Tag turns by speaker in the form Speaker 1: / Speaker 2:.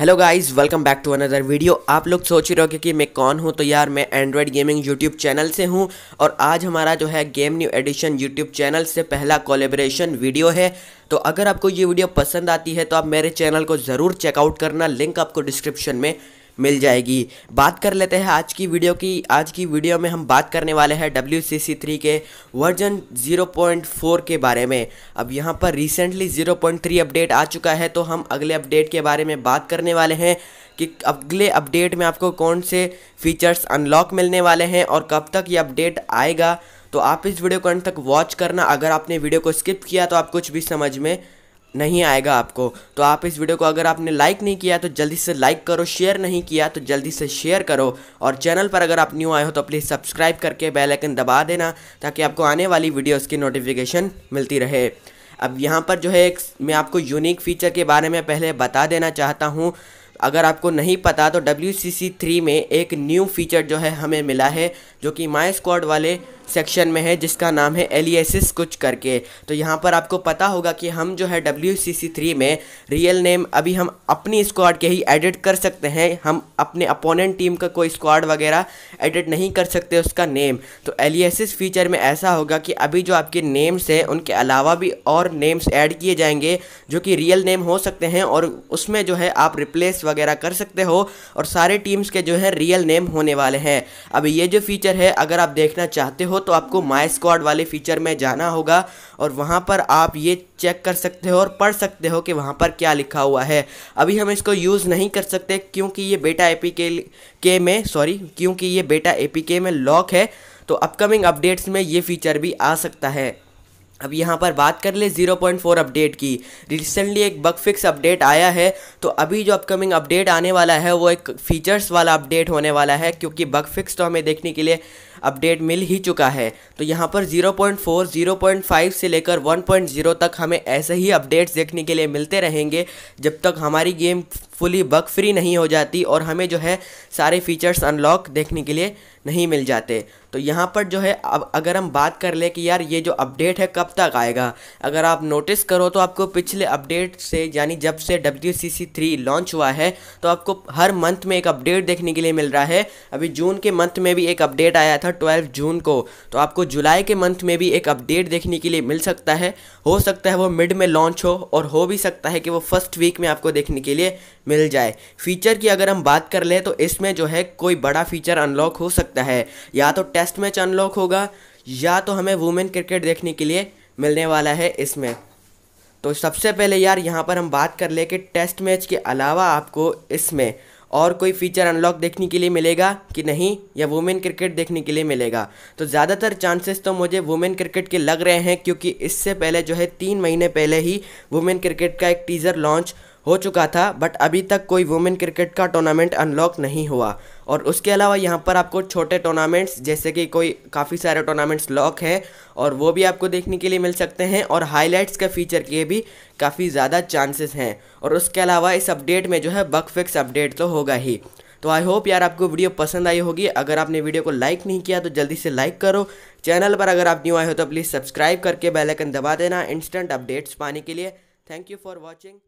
Speaker 1: hello guys welcome back to another video आप लोग सोच ही रहोगे कि मैं कौन हूँ तो यार मैं एंड्रॉयड गेमिंग यूट्यूब चैनल से हूँ और आज हमारा जो है game new edition YouTube channel से पहला कोलेब्रेशन वीडियो है तो अगर आपको ये वीडियो पसंद आती है तो आप मेरे चैनल को ज़रूर चेकआउट करना लिंक आपको डिस्क्रिप्शन में मिल जाएगी बात कर लेते हैं आज की वीडियो की आज की वीडियो में हम बात करने वाले हैं डब्ल्यू सी सी थ्री के वर्जन ज़ीरो पॉइंट फोर के बारे में अब यहाँ पर recently zero point three update आ चुका है तो हम अगले अपडेट के बारे में बात करने वाले हैं कि अगले अपडेट में आपको कौन से फीचर्स अनलॉक मिलने वाले हैं और कब तक ये अपडेट आएगा तो आप इस वीडियो को अंत तक वॉच करना अगर आपने वीडियो को स्किप किया तो आप कुछ भी समझ में नहीं आएगा आपको तो आप इस वीडियो को अगर आपने लाइक नहीं किया तो जल्दी से लाइक करो शेयर नहीं किया तो जल्दी से शेयर करो और चैनल पर अगर आप न्यू आए हो तो प्लीज़ सब्सक्राइब करके बेल आइकन दबा देना ताकि आपको आने वाली वीडियोस की नोटिफिकेशन मिलती रहे अब यहाँ पर जो है एक मैं आपको यूनिक फीचर के बारे में पहले बता देना चाहता हूँ अगर आपको नहीं पता तो डब्ल्यू सी सी थ्री में एक न्यू फीचर जो है हमें मिला है जो कि माई स्क्वाड वाले सेक्शन में है जिसका नाम है एलियसिस कुछ करके तो यहाँ पर आपको पता होगा कि हम जो है डब्ल्यू सी सी थ्री में रियल नेम अभी हम अपनी स्क्वाड के ही एडिट कर सकते हैं हम अपने अपोनेंट टीम का कोई स्क्वाड वगैरह एडिट नहीं कर सकते उसका नेम तो एलियसिस फीचर में ऐसा होगा कि अभी जो आपके नेम्स हैं उनके अलावा भी और नेम्स ऐड किए जाएंगे जो कि रियल नेम हो सकते हैं और उसमें जो है आप रिप्लेस वगैरह कर सकते हो और सारे टीम्स के जो है रियल नेम होने वाले हैं अब ये जो फीचर है अगर आप देखना चाहते हो तो आपको माई स्क्वाड वाले फीचर में जाना होगा और वहाँ पर आप ये चेक कर सकते हो और पढ़ सकते हो कि वहाँ पर क्या लिखा हुआ है अभी हम इसको यूज़ नहीं कर सकते क्योंकि ये बेटा ए के, के में सॉरी क्योंकि ये बेटा ए के में लॉक है तो अपकमिंग अपडेट्स में ये फीचर भी आ सकता है अब यहाँ पर बात कर ले 0.4 अपडेट की रिसेंटली एक बग फिक्स अपडेट आया है तो अभी जो अपकमिंग अपडेट आने वाला है वो एक फीचर्स वाला अपडेट होने वाला है क्योंकि बग फिक्स तो हमें देखने के लिए अपडेट मिल ही चुका है तो यहाँ पर 0.4 0.5 से लेकर 1.0 तक हमें ऐसे ही अपडेट्स देखने के लिए मिलते रहेंगे जब तक हमारी गेम फुली बग फ्री नहीं हो जाती और हमें जो है सारे फीचर्स अनलॉक देखने के लिए नहीं मिल जाते तो यहाँ पर जो है अब अगर हम बात कर ले कि यार ये जो अपडेट है कब तक आएगा अगर आप नोटिस करो तो आपको पिछले अपडेट से यानी जब से W C C three launch हुआ है तो आपको हर मंथ में एक अपडेट देखने के लिए मिल रहा है अभी जून के मंथ में भी एक अपडेट आया था ट्वेल्व जून को तो आपको जुलाई के मंथ में भी एक अपडेट देखने के लिए मिल सकता है हो सकता है वो मिड में लॉन्च हो और हो भी सकता है कि वो फर्स्ट वीक में आपको देखने के लिए मिल जाए फीचर की अगर हम बात कर लें तो इसमें जो है कोई बड़ा फीचर अनलॉक हो सकता है या तो टेस्ट मैच अनलॉक होगा या तो हमें वुमेन क्रिकेट देखने के लिए मिलने वाला है इसमें तो सबसे पहले यार यहाँ पर हम बात कर ले कि टेस्ट मैच के अलावा आपको इसमें और कोई फीचर अनलॉक देखने के लिए मिलेगा कि नहीं या वुमेन क्रिकेट देखने के लिए मिलेगा तो ज़्यादातर चांसेस तो मुझे वुमेन क्रिकेट के लग रहे हैं क्योंकि इससे पहले जो है तीन महीने पहले ही वुमेन क्रिकेट का एक टीज़र लॉन्च हो चुका था बट अभी तक कोई वुमेन क्रिकेट का टूर्नामेंट अनलॉक नहीं हुआ और उसके अलावा यहाँ पर आपको छोटे टूर्नामेंट्स जैसे कि कोई काफ़ी सारे टूर्नामेंट्स लॉक है और वो भी आपको देखने के लिए मिल सकते हैं और हाईलाइट्स के फीचर के भी काफ़ी ज़्यादा चांसेस हैं और उसके अलावा इस अपडेट में जो है बग फिक्स अपडेट तो होगा ही तो आई होप यार आपको वीडियो पसंद आई होगी अगर आपने वीडियो को लाइक नहीं किया तो जल्दी से लाइक करो चैनल पर अगर आप न्यू आए हो तो प्लीज़ सब्सक्राइब करके बेलाइकन दबा देना इंस्टेंट अपडेट्स पाने के लिए थैंक यू फॉर वॉचिंग